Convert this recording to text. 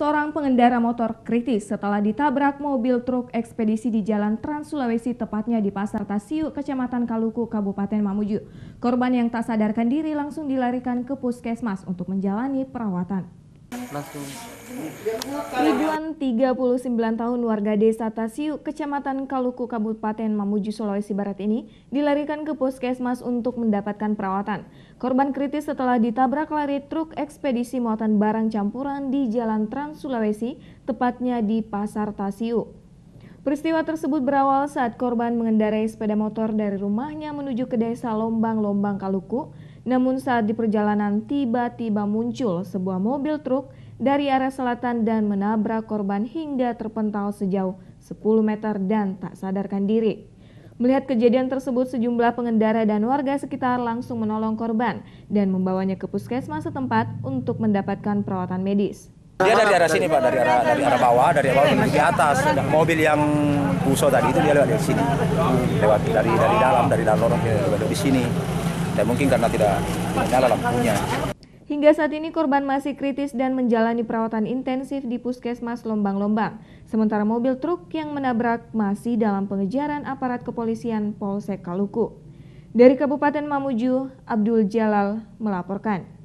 Seorang pengendara motor kritis setelah ditabrak mobil truk ekspedisi di Jalan Trans Sulawesi tepatnya di Pasar Tasiu, Kecamatan Kaluku, Kabupaten Mamuju. Korban yang tak sadarkan diri langsung dilarikan ke puskesmas untuk menjalani perawatan langsung. Ribuan 39 tahun warga desa Tasiu, Kecamatan Kaluku, Kabupaten Mamuju, Sulawesi Barat ini dilarikan ke puskesmas untuk mendapatkan perawatan. Korban kritis setelah ditabrak lari truk ekspedisi muatan barang campuran di Jalan Trans Sulawesi, tepatnya di Pasar Tasiu. Peristiwa tersebut berawal saat korban mengendarai sepeda motor dari rumahnya menuju ke desa Lombang-Lombang Kaluku namun saat di perjalanan tiba-tiba muncul sebuah mobil truk dari arah selatan dan menabrak korban hingga terpental sejauh 10 meter dan tak sadarkan diri. Melihat kejadian tersebut sejumlah pengendara dan warga sekitar langsung menolong korban dan membawanya ke puskesmas setempat untuk mendapatkan perawatan medis. Dia dari arah sini pak, dari arah dari arah bawah, dari bawah menuju ke atas. Mobil yang buso tadi itu dia lewat dari sini, lewat dari dari dalam, dari dalam lorong dia lewat sini dan mungkin karena tidak, nyala lampunya. Hingga saat ini korban masih kritis dan menjalani perawatan intensif di puskesmas Lombang-Lombang. Sementara mobil truk yang menabrak masih dalam pengejaran aparat kepolisian Polsek Kaluku. Dari Kabupaten Mamuju, Abdul Jalal melaporkan.